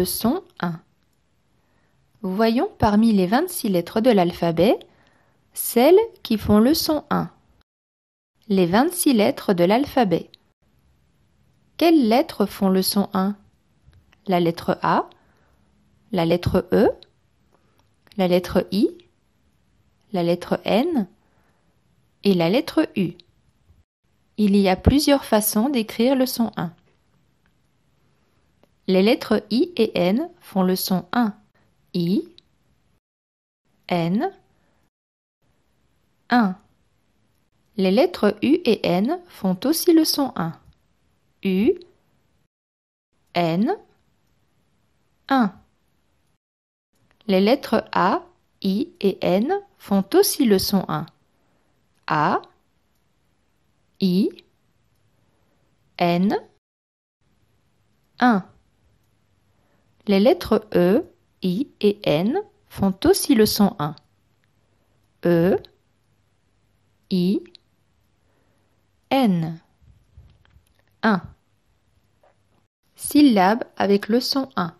Leçon 1 Voyons parmi les 26 lettres de l'alphabet celles qui font le son 1. Les 26 lettres de l'alphabet. Quelles lettres font le son 1 La lettre A, la lettre E, la lettre I, la lettre N et la lettre U. Il y a plusieurs façons d'écrire le son 1. Les lettres I et N font le son 1. I, N, 1. Les lettres U et N font aussi le son 1. U, N, 1. Les lettres A, I et N font aussi le son 1. A, I, N, 1. Les lettres E, I et N font aussi le son 1. E, I, N. 1. Syllabe avec le son 1.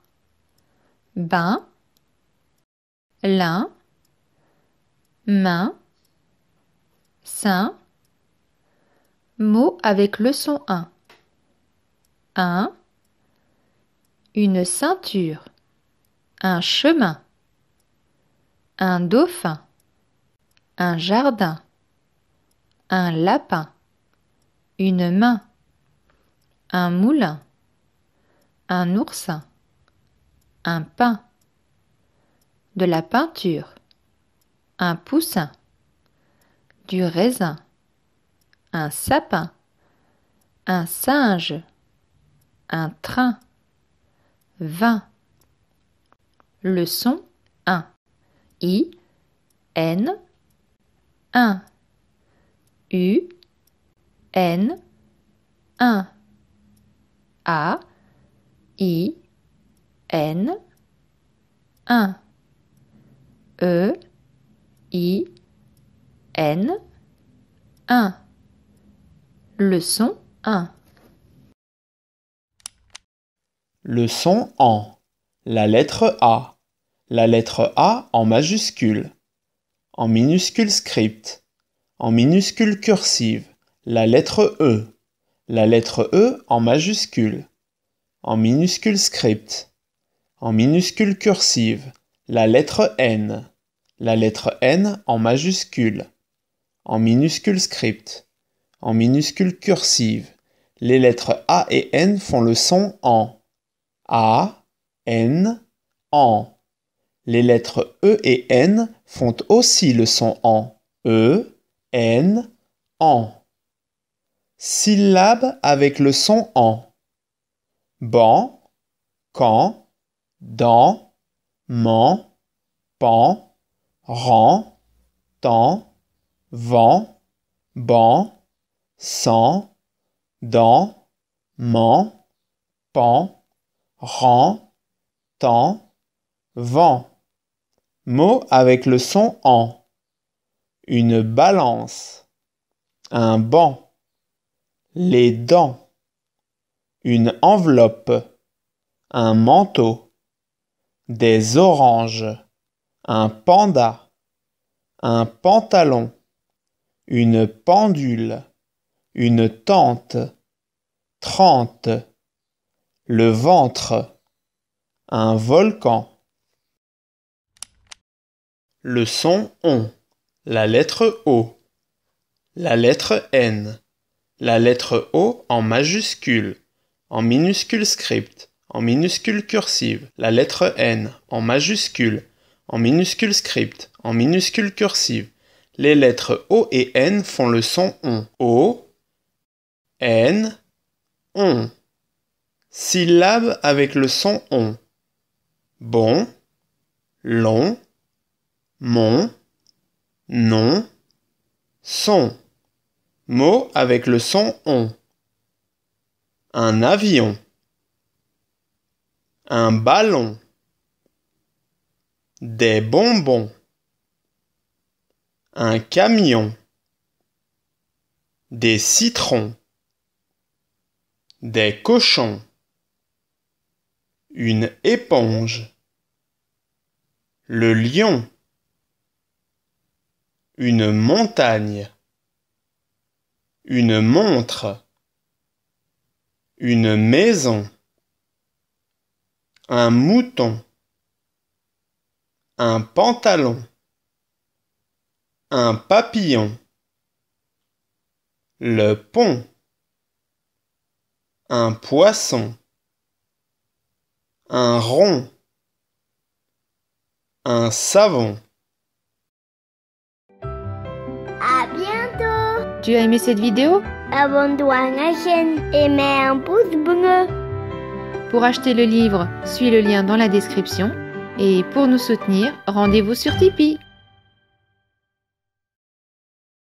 Bain, lin, main, sein. Mot avec le son 1. 1 une ceinture, un chemin, un dauphin, un jardin, un lapin, une main, un moulin, un oursin, un pain, de la peinture, un poussin, du raisin, un sapin, un singe, un train. 20. Leçon 1. I, N, 1. U, N, 1. A, I, N, 1. E, I, N, 1. Leçon 1. Le son en. La lettre A. La lettre A en majuscule. En minuscule script. En minuscule cursive. La lettre E. La lettre E en majuscule. En minuscule script. En minuscule cursive. La lettre N. La lettre N en majuscule. En minuscule script. En minuscule cursive. Les lettres A et N font le son en. A, N, en. Les lettres E et N font aussi le son en. E, N, en. Syllabe avec le son en. Ban, CAN, dans, man, pan, ran, temps, vent, ban, sang, dans, man, pan, Rang, temps, vent. Mot avec le son en. Une balance. Un banc. Les dents. Une enveloppe. Un manteau. Des oranges. Un panda. Un pantalon. Une pendule. Une tente. Trente le ventre, un volcan. Le son on, la lettre O, la lettre N, la lettre O en majuscule, en minuscule script, en minuscule cursive, la lettre N en majuscule, en minuscule script, en minuscule cursive. Les lettres O et N font le son on. O, N, on. Syllabes avec le son on. Bon, long, mon, non, son. Mot avec le son on. Un avion. Un ballon. Des bonbons. Un camion. Des citrons. Des cochons une éponge, le lion, une montagne, une montre, une maison, un mouton, un pantalon, un papillon, le pont, un poisson un rond, un savon. À bientôt. Tu as aimé cette vidéo Abonne-toi à la chaîne et mets un pouce bleu. Pour acheter le livre, suis le lien dans la description. Et pour nous soutenir, rendez-vous sur Tipeee.